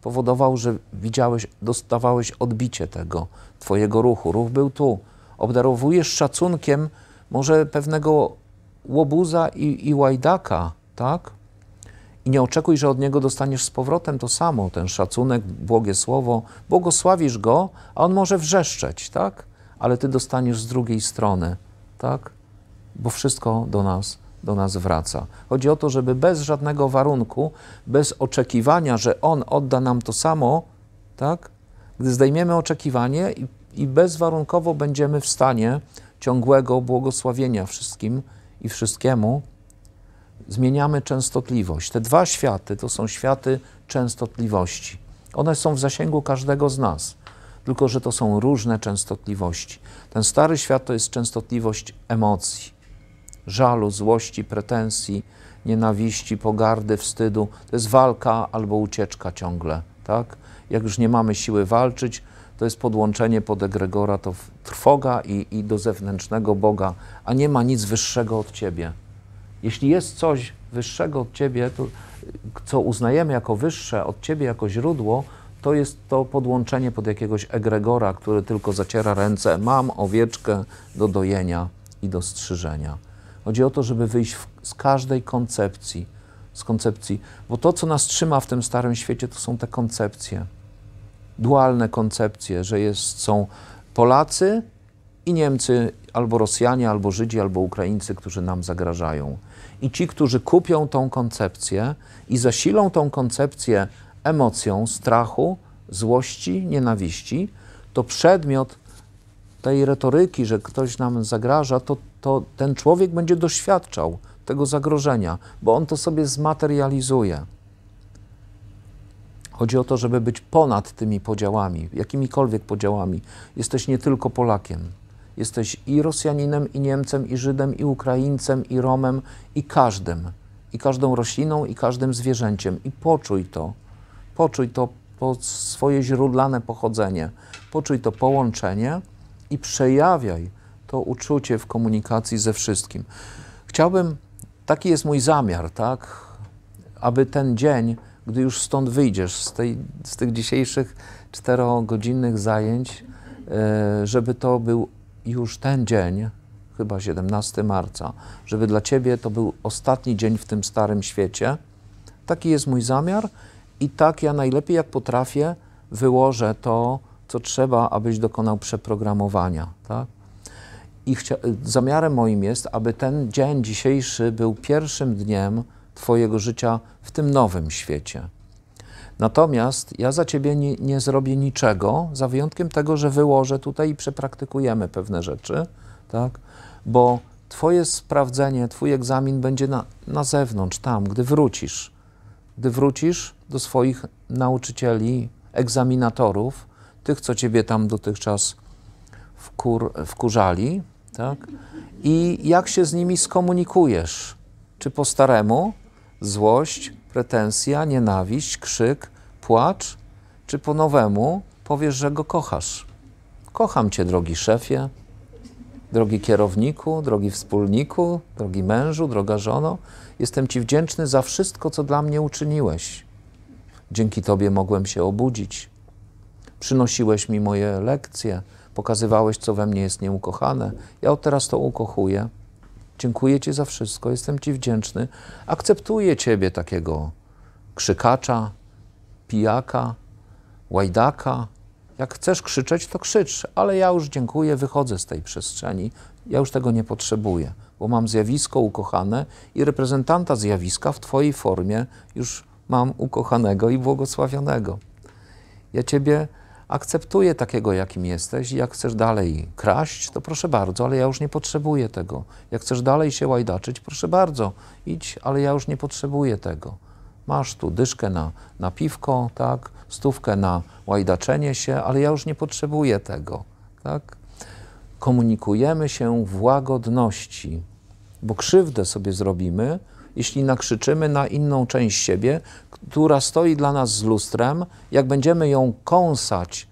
powodował, że widziałeś, dostawałeś odbicie tego. Twojego ruchu. Ruch był tu. Obdarowujesz szacunkiem może pewnego łobuza i, i łajdaka, tak? I nie oczekuj, że od niego dostaniesz z powrotem to samo, ten szacunek, błogie słowo. Błogosławisz go, a on może wrzeszczeć, tak? Ale ty dostaniesz z drugiej strony, tak? Bo wszystko do nas, do nas wraca. Chodzi o to, żeby bez żadnego warunku, bez oczekiwania, że on odda nam to samo, tak? Gdy zdejmiemy oczekiwanie i, i bezwarunkowo będziemy w stanie ciągłego błogosławienia wszystkim i wszystkiemu, zmieniamy częstotliwość. Te dwa światy to są światy częstotliwości. One są w zasięgu każdego z nas, tylko że to są różne częstotliwości. Ten stary świat to jest częstotliwość emocji, żalu, złości, pretensji, nienawiści, pogardy, wstydu. To jest walka albo ucieczka ciągle, tak? jak już nie mamy siły walczyć, to jest podłączenie pod egregora, to trwoga i, i do zewnętrznego Boga, a nie ma nic wyższego od Ciebie. Jeśli jest coś wyższego od Ciebie, to, co uznajemy jako wyższe od Ciebie, jako źródło, to jest to podłączenie pod jakiegoś egregora, który tylko zaciera ręce. Mam owieczkę do dojenia i do strzyżenia. Chodzi o to, żeby wyjść w, z każdej koncepcji, z koncepcji, bo to, co nas trzyma w tym starym świecie, to są te koncepcje dualne koncepcje, że jest, są Polacy i Niemcy, albo Rosjanie, albo Żydzi, albo Ukraińcy, którzy nam zagrażają. I ci, którzy kupią tą koncepcję i zasilą tą koncepcję emocją strachu, złości, nienawiści, to przedmiot tej retoryki, że ktoś nam zagraża, to, to ten człowiek będzie doświadczał tego zagrożenia, bo on to sobie zmaterializuje. Chodzi o to, żeby być ponad tymi podziałami, jakimikolwiek podziałami. Jesteś nie tylko Polakiem. Jesteś i Rosjaninem, i Niemcem, i Żydem, i Ukraińcem, i Romem, i każdym. I każdą rośliną, i każdym zwierzęciem. I poczuj to. Poczuj to po swoje źródlane pochodzenie. Poczuj to połączenie i przejawiaj to uczucie w komunikacji ze wszystkim. Chciałbym, taki jest mój zamiar, tak, aby ten dzień gdy już stąd wyjdziesz, z, tej, z tych dzisiejszych czterogodzinnych zajęć, e, żeby to był już ten dzień, chyba 17 marca, żeby dla Ciebie to był ostatni dzień w tym starym świecie. Taki jest mój zamiar i tak ja najlepiej jak potrafię wyłożę to, co trzeba, abyś dokonał przeprogramowania. Tak? I zamiarem moim jest, aby ten dzień dzisiejszy był pierwszym dniem Twojego życia w tym nowym świecie. Natomiast ja za Ciebie nie, nie zrobię niczego, za wyjątkiem tego, że wyłożę tutaj i przepraktykujemy pewne rzeczy, tak? bo Twoje sprawdzenie, Twój egzamin będzie na, na zewnątrz, tam, gdy wrócisz. Gdy wrócisz do swoich nauczycieli, egzaminatorów, tych, co Ciebie tam dotychczas wkur, wkurzali, tak? i jak się z nimi skomunikujesz? Czy po staremu, złość, pretensja, nienawiść, krzyk, płacz, czy po nowemu powiesz, że go kochasz? Kocham cię, drogi szefie, drogi kierowniku, drogi wspólniku, drogi mężu, droga żono. Jestem ci wdzięczny za wszystko, co dla mnie uczyniłeś. Dzięki tobie mogłem się obudzić. Przynosiłeś mi moje lekcje, pokazywałeś, co we mnie jest nieukochane. Ja od teraz to ukochuję Dziękuję Ci za wszystko, jestem Ci wdzięczny. Akceptuję Ciebie takiego krzykacza, pijaka, łajdaka. Jak chcesz krzyczeć, to krzycz, ale ja już dziękuję, wychodzę z tej przestrzeni. Ja już tego nie potrzebuję, bo mam zjawisko ukochane i reprezentanta zjawiska w Twojej formie już mam ukochanego i błogosławionego. Ja Ciebie akceptuję takiego, jakim jesteś i jak chcesz dalej kraść, to proszę bardzo, ale ja już nie potrzebuję tego. Jak chcesz dalej się łajdaczyć, proszę bardzo, idź, ale ja już nie potrzebuję tego. Masz tu dyszkę na, na piwko, tak, stówkę na łajdaczenie się, ale ja już nie potrzebuję tego, tak. Komunikujemy się w łagodności, bo krzywdę sobie zrobimy, jeśli nakrzyczymy na inną część siebie, która stoi dla nas z lustrem, jak będziemy ją kąsać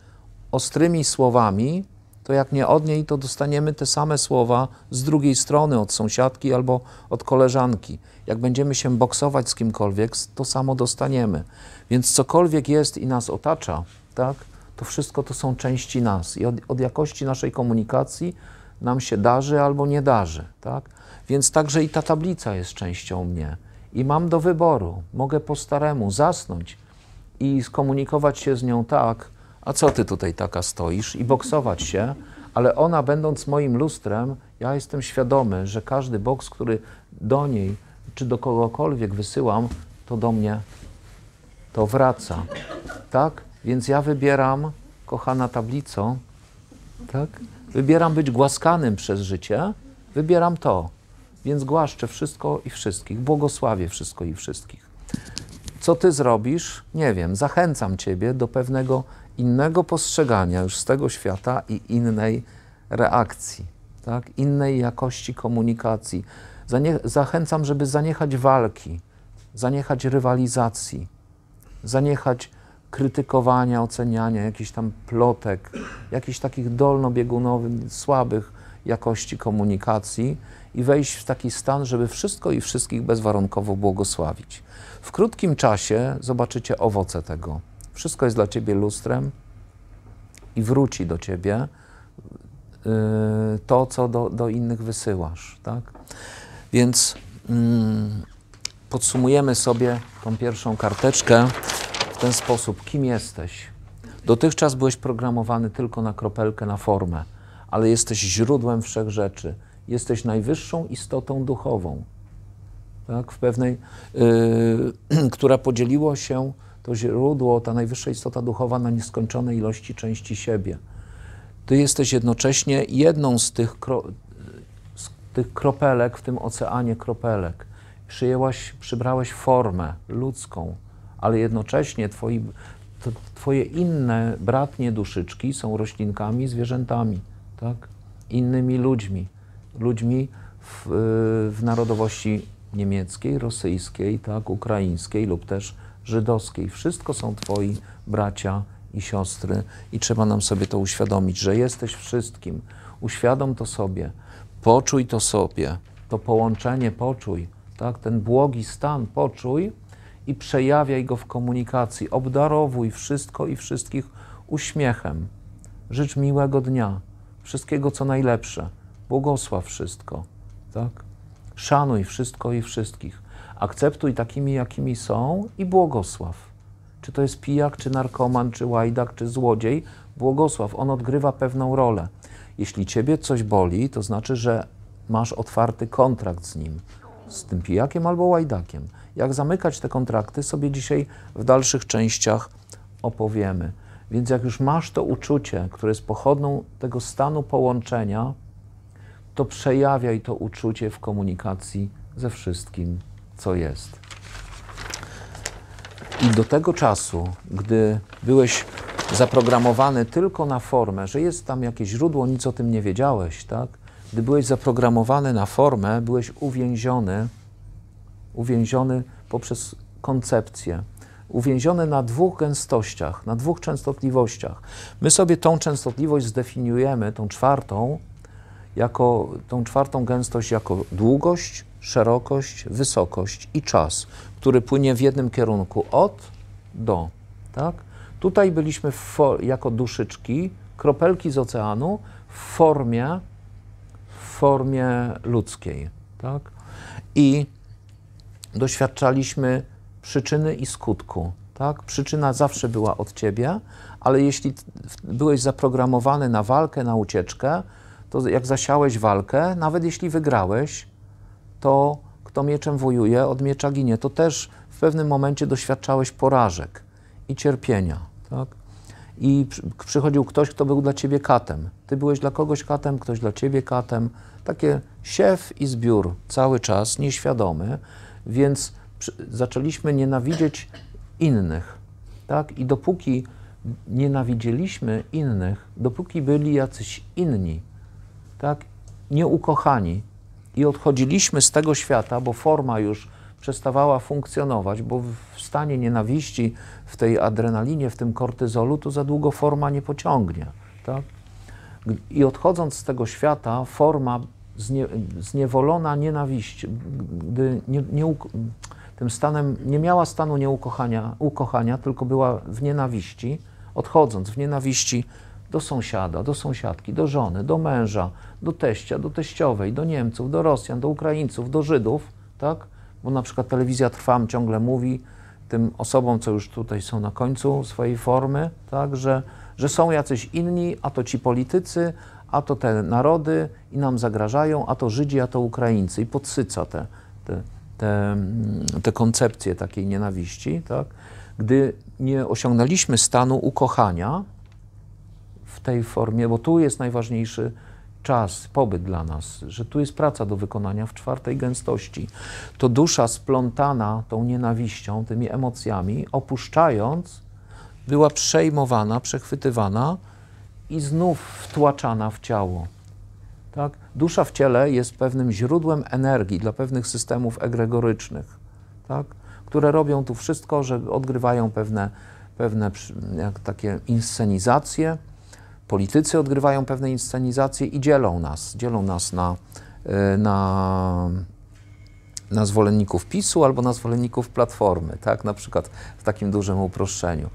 ostrymi słowami, to jak nie od niej, to dostaniemy te same słowa z drugiej strony, od sąsiadki albo od koleżanki. Jak będziemy się boksować z kimkolwiek, to samo dostaniemy. Więc cokolwiek jest i nas otacza, tak, to wszystko to są części nas. I od, od jakości naszej komunikacji nam się darzy albo nie darzy. Tak? Więc także i ta tablica jest częścią mnie i mam do wyboru. Mogę po staremu zasnąć i skomunikować się z nią tak, a co ty tutaj taka stoisz, i boksować się, ale ona, będąc moim lustrem, ja jestem świadomy, że każdy boks, który do niej czy do kogokolwiek wysyłam, to do mnie to wraca. Tak? Więc ja wybieram, kochana tablico, tak? Wybieram być głaskanym przez życie, wybieram to. Więc głaszczę wszystko i wszystkich, błogosławię wszystko i wszystkich. Co ty zrobisz? Nie wiem, zachęcam ciebie do pewnego innego postrzegania już z tego świata i innej reakcji, tak? innej jakości komunikacji. Zanie zachęcam, żeby zaniechać walki, zaniechać rywalizacji, zaniechać krytykowania, oceniania jakichś tam plotek, jakichś takich dolnobiegunowych, słabych jakości komunikacji i wejść w taki stan, żeby wszystko i wszystkich bezwarunkowo błogosławić. W krótkim czasie zobaczycie owoce tego. Wszystko jest dla ciebie lustrem i wróci do ciebie y, to, co do, do, innych wysyłasz. Tak? Więc mm, podsumujemy sobie tą pierwszą karteczkę w ten sposób. Kim jesteś? Dotychczas byłeś programowany tylko na kropelkę, na formę ale jesteś źródłem wszech rzeczy. Jesteś najwyższą istotą duchową, tak? w pewnej, yy, która podzieliło się to źródło, ta najwyższa istota duchowa na nieskończone ilości części siebie. Ty jesteś jednocześnie jedną z tych, kro, z tych kropelek w tym oceanie kropelek. Przyjęłaś, przybrałeś formę ludzką, ale jednocześnie twoi, twoje inne bratnie duszyczki są roślinkami, zwierzętami tak? innymi ludźmi, ludźmi w, w narodowości niemieckiej, rosyjskiej, tak? ukraińskiej lub też żydowskiej. Wszystko są twoi bracia i siostry i trzeba nam sobie to uświadomić, że jesteś wszystkim. Uświadom to sobie, poczuj to sobie, to połączenie poczuj, tak? ten błogi stan poczuj i przejawiaj go w komunikacji. Obdarowuj wszystko i wszystkich uśmiechem. Życz miłego dnia wszystkiego, co najlepsze. Błogosław wszystko, tak? Szanuj wszystko i wszystkich. Akceptuj takimi, jakimi są i błogosław. Czy to jest pijak, czy narkoman, czy łajdak, czy złodziej, błogosław. On odgrywa pewną rolę. Jeśli ciebie coś boli, to znaczy, że masz otwarty kontrakt z nim, z tym pijakiem albo łajdakiem. Jak zamykać te kontrakty, sobie dzisiaj w dalszych częściach opowiemy. Więc jak już masz to uczucie, które jest pochodną tego stanu połączenia, to przejawiaj to uczucie w komunikacji ze wszystkim, co jest. I do tego czasu, gdy byłeś zaprogramowany tylko na formę, że jest tam jakieś źródło, nic o tym nie wiedziałeś, tak? Gdy byłeś zaprogramowany na formę, byłeś uwięziony, uwięziony poprzez koncepcję, uwięzione na dwóch gęstościach, na dwóch częstotliwościach. My sobie tą częstotliwość zdefiniujemy, tą czwartą, jako tą czwartą gęstość jako długość, szerokość, wysokość i czas, który płynie w jednym kierunku od do, tak? Tutaj byliśmy jako duszyczki, kropelki z oceanu w formie, w formie ludzkiej, tak? I doświadczaliśmy przyczyny i skutku. Tak? Przyczyna zawsze była od ciebie, ale jeśli byłeś zaprogramowany na walkę, na ucieczkę, to jak zasiałeś walkę, nawet jeśli wygrałeś, to kto mieczem wojuje, od miecza ginie. To też w pewnym momencie doświadczałeś porażek i cierpienia. Tak? I przychodził ktoś, kto był dla ciebie katem. Ty byłeś dla kogoś katem, ktoś dla ciebie katem. Takie siew i zbiór cały czas, nieświadomy, więc zaczęliśmy nienawidzieć innych. Tak? I dopóki nienawidzieliśmy innych, dopóki byli jacyś inni, tak? nieukochani i odchodziliśmy z tego świata, bo forma już przestawała funkcjonować, bo w stanie nienawiści, w tej adrenalinie, w tym kortyzolu, to za długo forma nie pociągnie. Tak? I odchodząc z tego świata, forma znie, zniewolona nienawiści, gdy nie, nie, tym stanem nie miała stanu nieukochania, ukochania, tylko była w nienawiści, odchodząc w nienawiści do sąsiada, do sąsiadki, do żony, do męża, do teścia, do teściowej, do Niemców, do Rosjan, do Ukraińców, do Żydów, tak? Bo na przykład telewizja Trwam ciągle mówi tym osobom, co już tutaj są na końcu swojej formy, tak, że, że są jacyś inni, a to ci politycy, a to te narody i nam zagrażają, a to Żydzi, a to Ukraińcy i podsyca te, te te, te koncepcje takiej nienawiści, tak? gdy nie osiągnęliśmy stanu ukochania w tej formie, bo tu jest najważniejszy czas, pobyt dla nas, że tu jest praca do wykonania w czwartej gęstości, to dusza splątana tą nienawiścią, tymi emocjami, opuszczając, była przejmowana, przechwytywana i znów wtłaczana w ciało. Tak? Dusza w ciele jest pewnym źródłem energii dla pewnych systemów egregorycznych, tak? które robią tu wszystko, że odgrywają pewne, pewne jak takie inscenizacje, politycy odgrywają pewne inscenizacje i dzielą nas, dzielą nas na, y, na, na zwolenników PiSu albo na zwolenników Platformy, tak? na przykład w takim dużym uproszczeniu.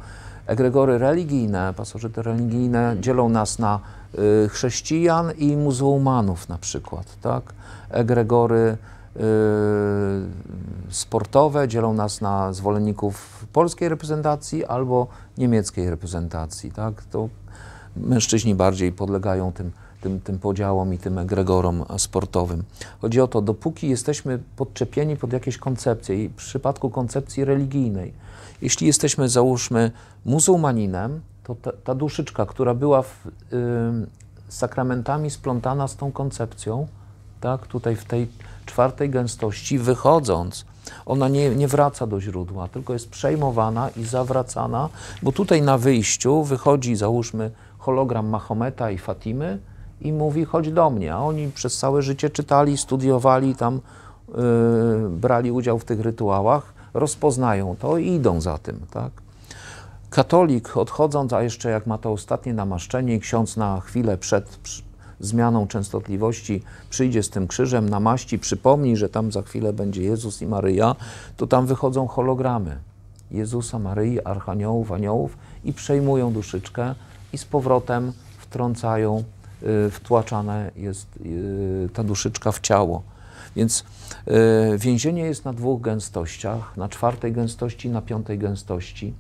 Egregory religijne, pasożyty religijne dzielą nas na Y, chrześcijan i muzułmanów na przykład, tak? Egregory y, sportowe dzielą nas na zwolenników polskiej reprezentacji albo niemieckiej reprezentacji, tak? To mężczyźni bardziej podlegają tym, tym, tym podziałom i tym egregorom sportowym. Chodzi o to, dopóki jesteśmy podczepieni pod jakieś koncepcje i w przypadku koncepcji religijnej, jeśli jesteśmy, załóżmy, muzułmaninem, to ta, ta duszyczka, która była w, y, sakramentami splątana z tą koncepcją, tak, tutaj w tej czwartej gęstości, wychodząc, ona nie, nie wraca do źródła, tylko jest przejmowana i zawracana, bo tutaj na wyjściu wychodzi, załóżmy, hologram Mahometa i Fatimy i mówi, chodź do mnie, a oni przez całe życie czytali, studiowali tam, y, brali udział w tych rytuałach, rozpoznają to i idą za tym, tak? katolik odchodząc, a jeszcze jak ma to ostatnie namaszczenie i ksiądz na chwilę przed zmianą częstotliwości przyjdzie z tym krzyżem, namaści, przypomni, że tam za chwilę będzie Jezus i Maryja, to tam wychodzą hologramy Jezusa, Maryi, archaniołów, aniołów i przejmują duszyczkę i z powrotem wtrącają, y, wtłaczana jest y, ta duszyczka w ciało. Więc y, więzienie jest na dwóch gęstościach, na czwartej gęstości, na piątej gęstości.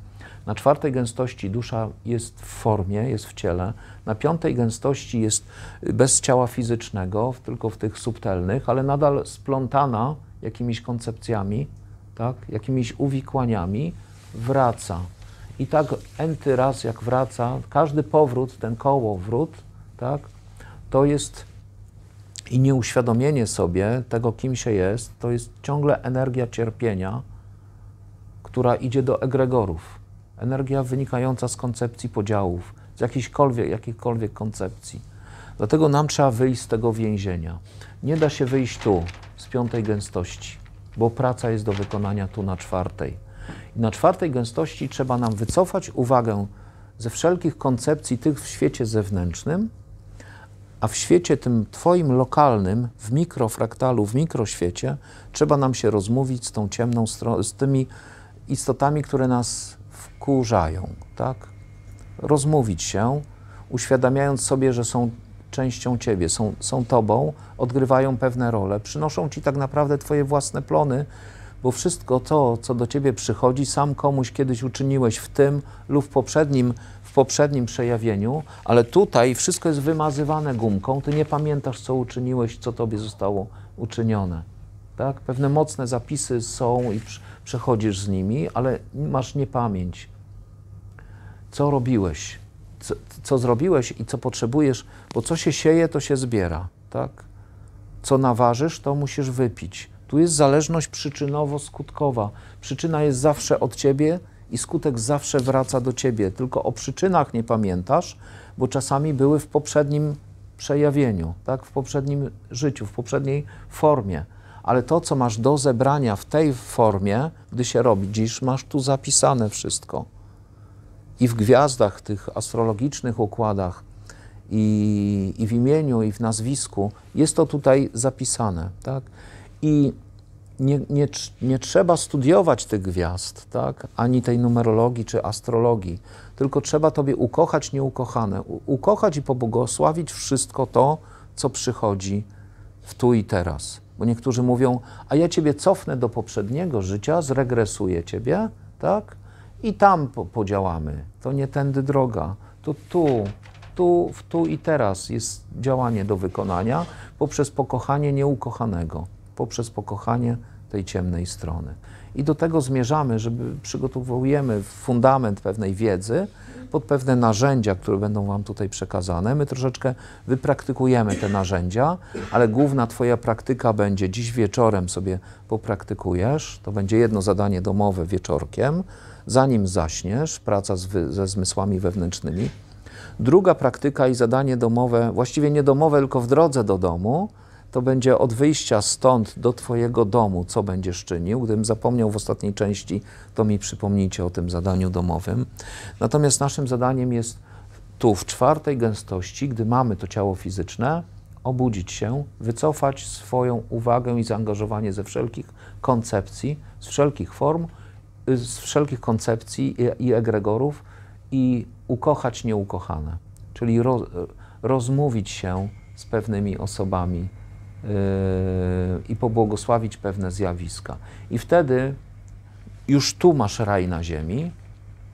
Na czwartej gęstości dusza jest w formie, jest w ciele. Na piątej gęstości jest bez ciała fizycznego, tylko w tych subtelnych, ale nadal splątana jakimiś koncepcjami, tak, jakimiś uwikłaniami, wraca. I tak enty raz jak wraca, każdy powrót, ten wrót, tak, to jest i nieuświadomienie sobie tego, kim się jest, to jest ciągle energia cierpienia, która idzie do egregorów energia wynikająca z koncepcji podziałów, z jakichkolwiek, jakichkolwiek koncepcji. Dlatego nam trzeba wyjść z tego więzienia. Nie da się wyjść tu, z piątej gęstości, bo praca jest do wykonania tu na czwartej. I na czwartej gęstości trzeba nam wycofać uwagę ze wszelkich koncepcji tych w świecie zewnętrznym, a w świecie tym twoim lokalnym, w mikrofraktalu, w mikroświecie, trzeba nam się rozmówić z tą ciemną stroną, z tymi istotami, które nas wkurzają, tak? Rozmówić się, uświadamiając sobie, że są częścią ciebie, są, są tobą, odgrywają pewne role, przynoszą ci tak naprawdę twoje własne plony, bo wszystko to, co do ciebie przychodzi, sam komuś kiedyś uczyniłeś w tym lub w poprzednim, w poprzednim przejawieniu, ale tutaj wszystko jest wymazywane gumką, ty nie pamiętasz, co uczyniłeś, co tobie zostało uczynione. Tak? Pewne mocne zapisy są i przechodzisz z nimi, ale masz niepamięć. Co robiłeś? Co, co zrobiłeś i co potrzebujesz? Bo co się sieje, to się zbiera, tak? Co naważysz, to musisz wypić. Tu jest zależność przyczynowo-skutkowa. Przyczyna jest zawsze od ciebie i skutek zawsze wraca do ciebie. Tylko o przyczynach nie pamiętasz, bo czasami były w poprzednim przejawieniu, tak? w poprzednim życiu, w poprzedniej formie ale to, co masz do zebrania w tej formie, gdy się robi dziś, masz tu zapisane wszystko. I w gwiazdach, tych astrologicznych układach, i, i w imieniu, i w nazwisku, jest to tutaj zapisane. Tak? I nie, nie, nie, trzeba studiować tych gwiazd, tak? ani tej numerologii czy astrologii, tylko trzeba Tobie ukochać nieukochane, ukochać i pobłogosławić wszystko to, co przychodzi w tu i teraz. Bo niektórzy mówią, a ja ciebie cofnę do poprzedniego życia, zregresuję ciebie, tak? I tam po podziałamy. To nie tędy droga. To tu, tu, w tu i teraz jest działanie do wykonania poprzez pokochanie nieukochanego, poprzez pokochanie tej ciemnej strony. I do tego zmierzamy, żeby przygotowujemy fundament pewnej wiedzy, pod pewne narzędzia, które będą Wam tutaj przekazane. My troszeczkę wypraktykujemy te narzędzia, ale główna Twoja praktyka będzie dziś wieczorem sobie popraktykujesz. To będzie jedno zadanie domowe wieczorkiem, zanim zaśniesz, praca z, ze zmysłami wewnętrznymi. Druga praktyka i zadanie domowe, właściwie nie domowe, tylko w drodze do domu, to będzie od wyjścia stąd do Twojego domu, co będziesz czynił. Gdybym zapomniał w ostatniej części, to mi przypomnijcie o tym zadaniu domowym. Natomiast naszym zadaniem jest tu, w czwartej gęstości, gdy mamy to ciało fizyczne, obudzić się, wycofać swoją uwagę i zaangażowanie ze wszelkich koncepcji, z wszelkich form, y, z wszelkich koncepcji i, i egregorów i ukochać nieukochane, czyli y, rozmówić się z pewnymi osobami, Yy, i pobłogosławić pewne zjawiska. I wtedy już tu masz raj na ziemi,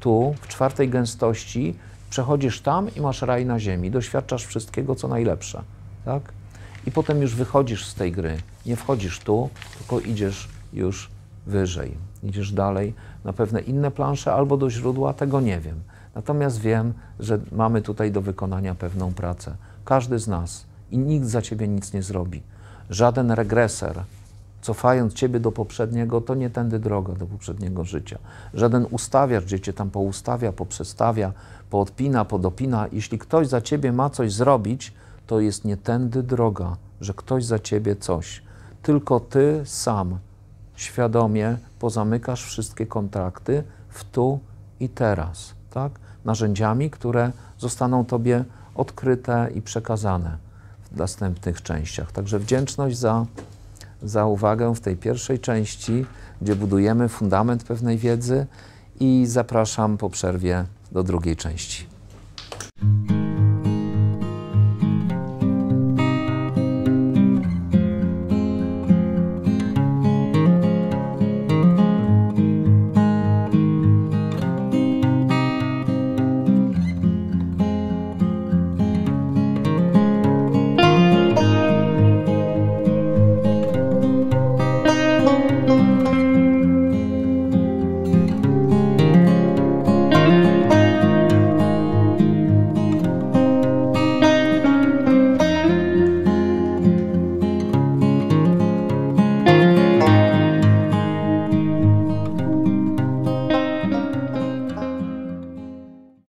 tu w czwartej gęstości przechodzisz tam i masz raj na ziemi, doświadczasz wszystkiego, co najlepsze, tak? I potem już wychodzisz z tej gry, nie wchodzisz tu, tylko idziesz już wyżej, idziesz dalej na pewne inne plansze albo do źródła, tego nie wiem. Natomiast wiem, że mamy tutaj do wykonania pewną pracę. Każdy z nas i nikt za ciebie nic nie zrobi żaden regreser, cofając ciebie do poprzedniego, to nie tędy droga do poprzedniego życia. Żaden ustawiacz, gdzie cię tam poustawia, poprzestawia, poodpina, podopina. Jeśli ktoś za ciebie ma coś zrobić, to jest nie tędy droga, że ktoś za ciebie coś. Tylko ty sam świadomie pozamykasz wszystkie kontrakty w tu i teraz, tak? Narzędziami, które zostaną tobie odkryte i przekazane następnych częściach. Także wdzięczność za, za uwagę w tej pierwszej części, gdzie budujemy fundament pewnej wiedzy i zapraszam po przerwie do drugiej części.